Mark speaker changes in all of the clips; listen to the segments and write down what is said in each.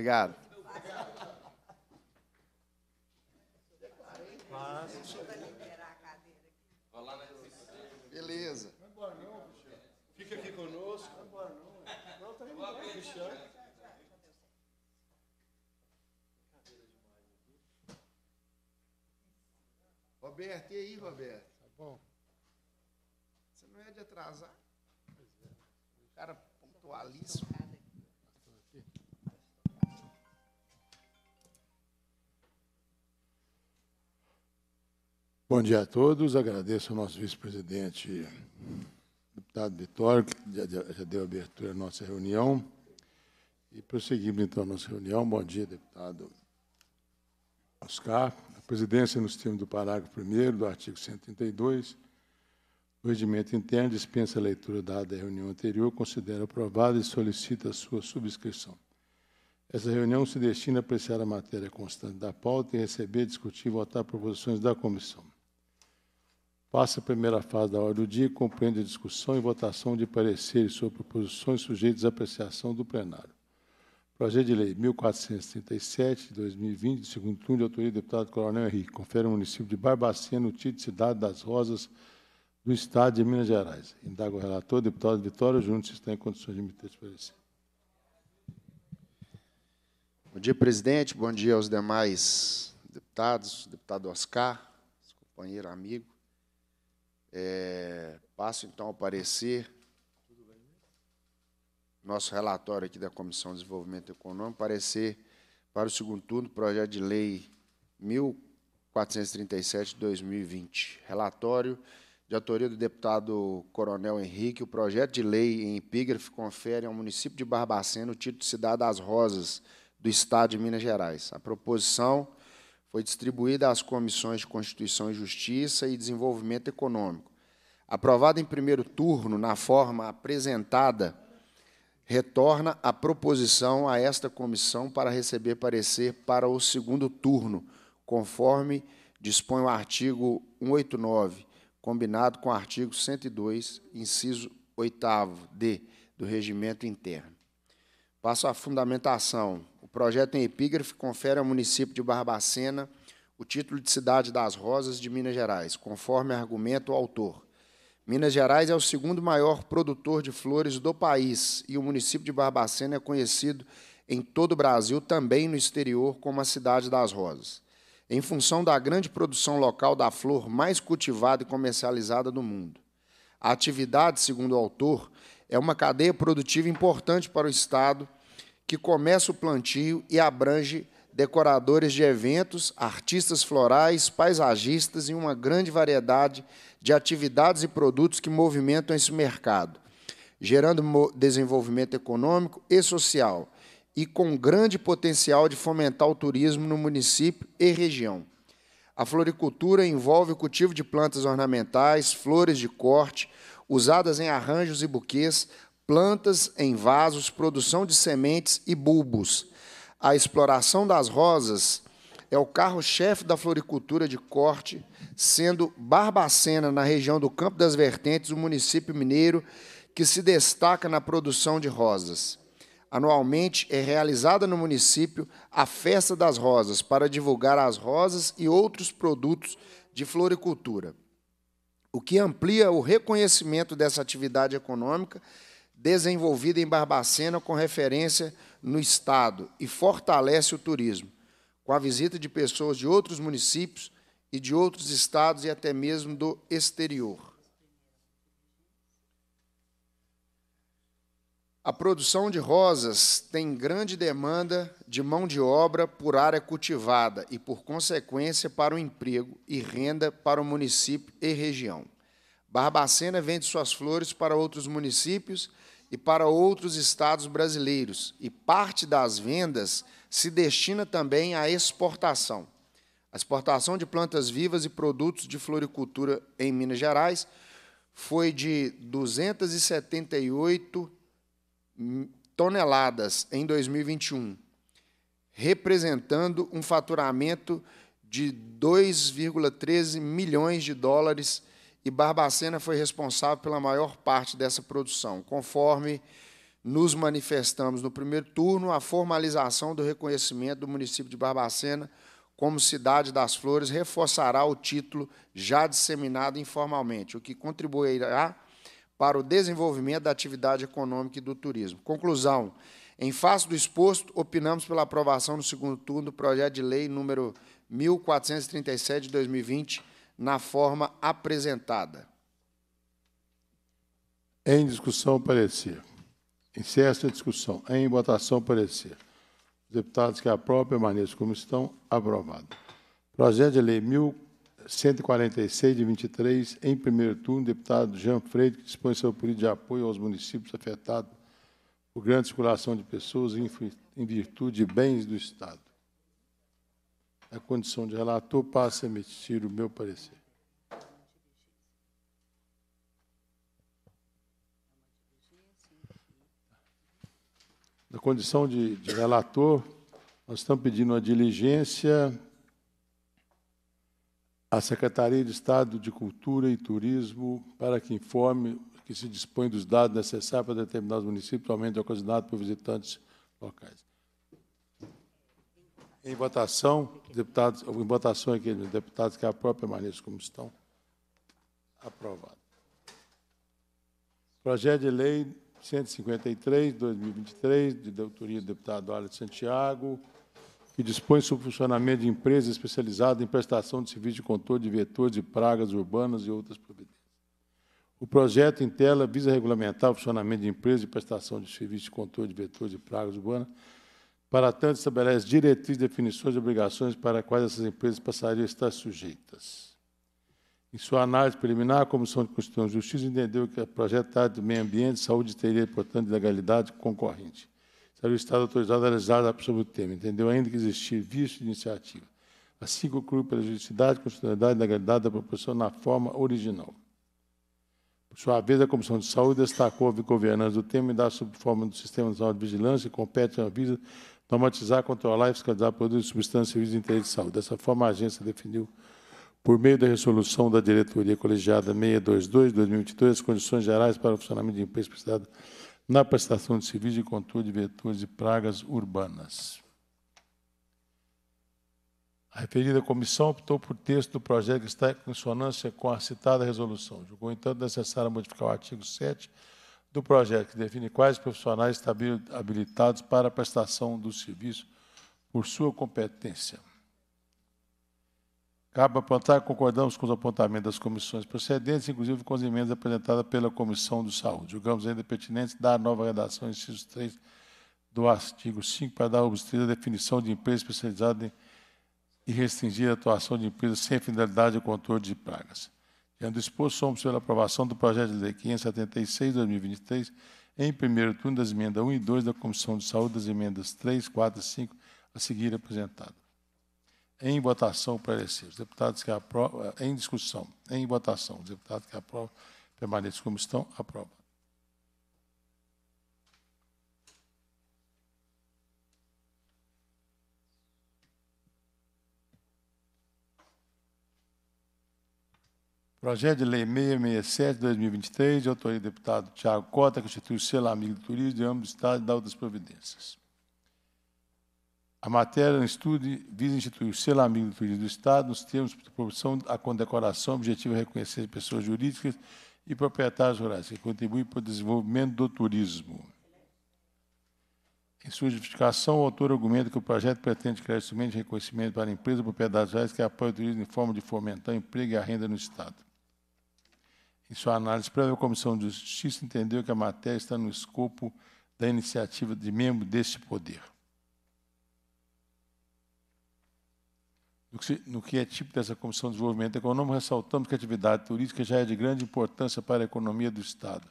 Speaker 1: Obrigado. Beleza. Fica
Speaker 2: aqui conosco.
Speaker 1: Roberto, e aí, Roberto? Tá bom. Você não é de atrasar? Cara pontualíssimo.
Speaker 2: Bom dia a todos. Agradeço ao nosso vice-presidente, deputado Vitório, que já deu abertura à nossa reunião. E prosseguimos, então, a nossa reunião. Bom dia, deputado Oscar. A presidência, nos termos do parágrafo 1 do artigo 132 o regimento interno, dispensa a leitura dada à reunião anterior, considera aprovada e solicita a sua subscrição. Essa reunião se destina a apreciar a matéria constante da pauta e receber, discutir e votar proposições da comissão. Passa a primeira fase da ordem do dia compreende a discussão e votação de pareceres sobre proposições sujeitas à apreciação do plenário. Projeto de Lei 1437, 2020, de segundo turno, de autoria do deputado Coronel Henrique. Confere o município de Barbacena o título de Cidade das Rosas do Estado de Minas Gerais. Indago o relator, deputado Vitória Júnior, se está em condições de esse parecer.
Speaker 1: Bom dia, presidente. Bom dia aos demais deputados, deputado Oscar, companheiro, amigo. É, passo então ao parecer. Nosso relatório aqui da Comissão de Desenvolvimento Econômico, parecer para o segundo turno, projeto de lei 1437 2020. Relatório de autoria do deputado Coronel Henrique, o projeto de lei em epígrafe confere ao município de Barbacena o título de Cidade das Rosas do Estado de Minas Gerais. A proposição foi distribuída às comissões de Constituição e Justiça e Desenvolvimento Econômico. Aprovada em primeiro turno, na forma apresentada, retorna a proposição a esta comissão para receber parecer para o segundo turno, conforme dispõe o artigo 189, combinado com o artigo 102, inciso 8 D do regimento interno. Passo à fundamentação projeto em epígrafe confere ao município de Barbacena o título de Cidade das Rosas de Minas Gerais, conforme argumenta o autor. Minas Gerais é o segundo maior produtor de flores do país e o município de Barbacena é conhecido em todo o Brasil, também no exterior, como a Cidade das Rosas. Em função da grande produção local da flor mais cultivada e comercializada do mundo. A atividade, segundo o autor, é uma cadeia produtiva importante para o Estado que começa o plantio e abrange decoradores de eventos, artistas florais, paisagistas e uma grande variedade de atividades e produtos que movimentam esse mercado, gerando desenvolvimento econômico e social e com grande potencial de fomentar o turismo no município e região. A floricultura envolve o cultivo de plantas ornamentais, flores de corte, usadas em arranjos e buquês, plantas em vasos, produção de sementes e bulbos. A exploração das rosas é o carro-chefe da floricultura de corte, sendo Barbacena, na região do Campo das Vertentes, o município mineiro que se destaca na produção de rosas. Anualmente é realizada no município a Festa das Rosas, para divulgar as rosas e outros produtos de floricultura, o que amplia o reconhecimento dessa atividade econômica desenvolvida em Barbacena com referência no Estado e fortalece o turismo, com a visita de pessoas de outros municípios e de outros estados e até mesmo do exterior. A produção de rosas tem grande demanda de mão de obra por área cultivada e, por consequência, para o emprego e renda para o município e região. Barbacena vende suas flores para outros municípios e para outros estados brasileiros, e parte das vendas se destina também à exportação. A exportação de plantas vivas e produtos de floricultura em Minas Gerais foi de 278 toneladas em 2021, representando um faturamento de 2,13 milhões de dólares e Barbacena foi responsável pela maior parte dessa produção, conforme nos manifestamos no primeiro turno, a formalização do reconhecimento do município de Barbacena como Cidade das Flores reforçará o título já disseminado informalmente, o que contribuirá para o desenvolvimento da atividade econômica e do turismo. Conclusão. Em face do exposto, opinamos pela aprovação no segundo turno do projeto de lei número 1437 de 2020, na forma apresentada.
Speaker 2: Em discussão, parecer. Encerra a discussão. Em votação, parecer. Os deputados que aprovam permaneçam como estão. Aprovado. Projeto de Lei 1146 de 23, em primeiro turno, deputado Jean Freire, que dispõe seu pedido de apoio aos municípios afetados por grande circulação de pessoas em virtude de bens do Estado a condição de relator, passo a emitir o meu parecer. Na condição de, de relator, nós estamos pedindo a diligência à Secretaria de Estado de Cultura e Turismo para que informe que se dispõe dos dados necessários para determinados municípios, aumento ocasionados por visitantes locais. Em votação, deputados, em votação aqui, né, deputados que a própria maneira como estão. Aprovado. Projeto de Lei 153, 2023, de autoria do deputado Alex Santiago, que dispõe sobre o funcionamento de empresas especializadas em prestação de serviço de controle de vetores de pragas urbanas e outras providências. O projeto em tela visa regulamentar o funcionamento de empresas de prestação de serviço de controle de vetores de pragas urbanas para tanto, estabelece diretrizes, definições e obrigações para quais essas empresas passariam a estar sujeitas. Em sua análise preliminar, a Comissão de Constituição e Justiça entendeu que o projeto da do meio ambiente, saúde teria, portanto, legalidade concorrente. Seria o Estado autorizado a analisar sobre o tema. Entendeu ainda que existia vício de iniciativa. Assim concluiu pela justiça constitucionalidade e legalidade da proporção na forma original. Por sua vez, a Comissão de Saúde destacou a governança do tema e dá sob forma do Sistema Nacional de Vigilância e compete a Anvisa normatizar, controlar e fiscalizar produtos e substâncias de interesse de saúde. Dessa forma, a agência definiu, por meio da resolução da diretoria colegiada 622 de 2022, as condições gerais para o funcionamento de empresa prestada na prestação de serviços de controle de vetores e pragas urbanas. A referida comissão optou por texto do projeto que está em consonância com a citada resolução. Julgou, entanto, necessário modificar o artigo 7 do projeto, que define quais profissionais estão habilitados para a prestação do serviço por sua competência. Cabe apontar que concordamos com os apontamentos das comissões procedentes, inclusive com as emendas apresentadas pela Comissão do Saúde. Julgamos ainda pertinente dar a nova redação, inciso 3 do artigo 5, para dar obstrita à definição de empresa especializada em, e restringir a atuação de empresas sem finalidade de controle de pragas. Tendo disposto, somos pela aprovação do projeto de lei 576 2023, em primeiro turno das emendas 1 e 2 da Comissão de Saúde, das emendas 3, 4 e 5 a seguir apresentado. Em votação, parecer. Os deputados que aprovam, em discussão, em votação, os deputados que aprovam, permaneçam como estão, aprovam. Projeto de Lei 667 de 2023, de autoria do deputado Tiago Cota, constitui o selo amigo do turismo de ambos os estados e da outras providências. A matéria no estudo visa instituir o selo amigo do turismo do Estado nos termos de proporção à condecoração, objetivo é reconhecer pessoas jurídicas e proprietários rurais que contribuem para o desenvolvimento do turismo. Em sua justificação, o autor argumenta que o projeto pretende criar instrumentos de reconhecimento para empresas e propriedades rurais que apoiam o turismo em forma de fomentar o emprego e a renda no Estado. Em sua análise prévia, a Comissão de Justiça entendeu que a matéria está no escopo da iniciativa de membro deste poder. No que é típico dessa Comissão de Desenvolvimento Econômico, ressaltamos que a atividade turística já é de grande importância para a economia do Estado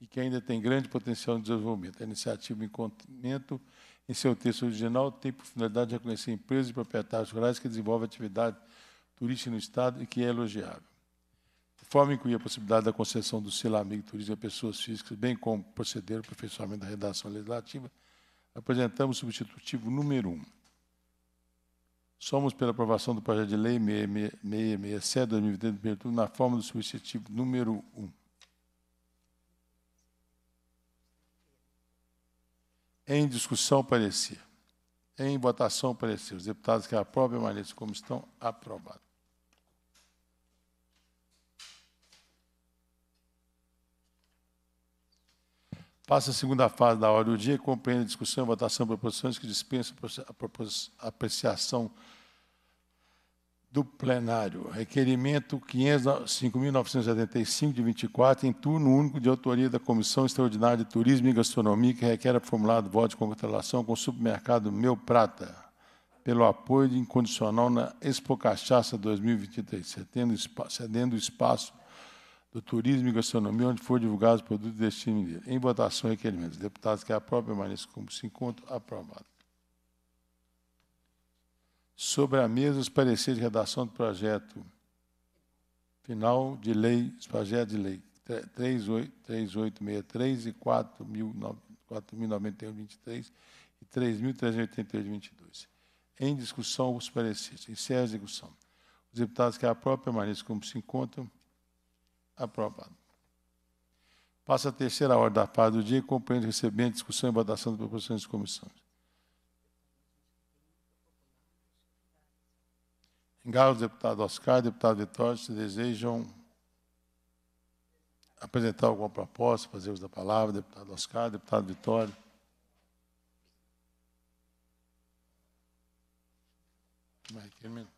Speaker 2: e que ainda tem grande potencial de desenvolvimento. A iniciativa Encontramento, em seu texto original, tem por finalidade reconhecer empresas e proprietários rurais que desenvolvem atividade turística no Estado e que é elogiável forma incluir a possibilidade da concessão do selo amigo turismo a pessoas físicas, bem como proceder ao aperfeiçoamento da redação legislativa, apresentamos o substitutivo número 1. Um. Somos pela aprovação do projeto de lei 667 2020 na forma do substitutivo número 1. Um. Em discussão, parecer. Em votação, parecer. Os deputados que aprovam permaneçam como estão, aprovado. Passa a segunda fase da ordem do dia, compreende a discussão e votação de proposições que dispensam a apreciação do plenário. Requerimento 5.975, de 24, em turno único de autoria da Comissão Extraordinária de Turismo e Gastronomia, que requer a formulado voto de congratulação com o supermercado Meu Prata, pelo apoio incondicional na Expo Cachaça 2023, cedendo, espaço do Turismo e Gastronomia, onde foram divulgados os produtos destino time mineiro. Em votação, requerimentos. Deputados que aprovam, permaneçam como se encontram. Aprovado. Sobre a mesa, os pareceres de redação do projeto final de lei, os projetos de lei 3863 e 4.091.23 e 3.388.22. Em discussão, os pareceres. Encerra a discussão. Os deputados que aprovam, permaneçam como se encontram. Aprovado. Passa a terceira hora da parte do dia, compreendo recebendo discussão e votação das proposições de comissões. Engalo, deputado Oscar, deputado Vitório, se desejam apresentar alguma proposta, fazer uso da palavra, deputado Oscar, deputado Vitório. Vai, termina.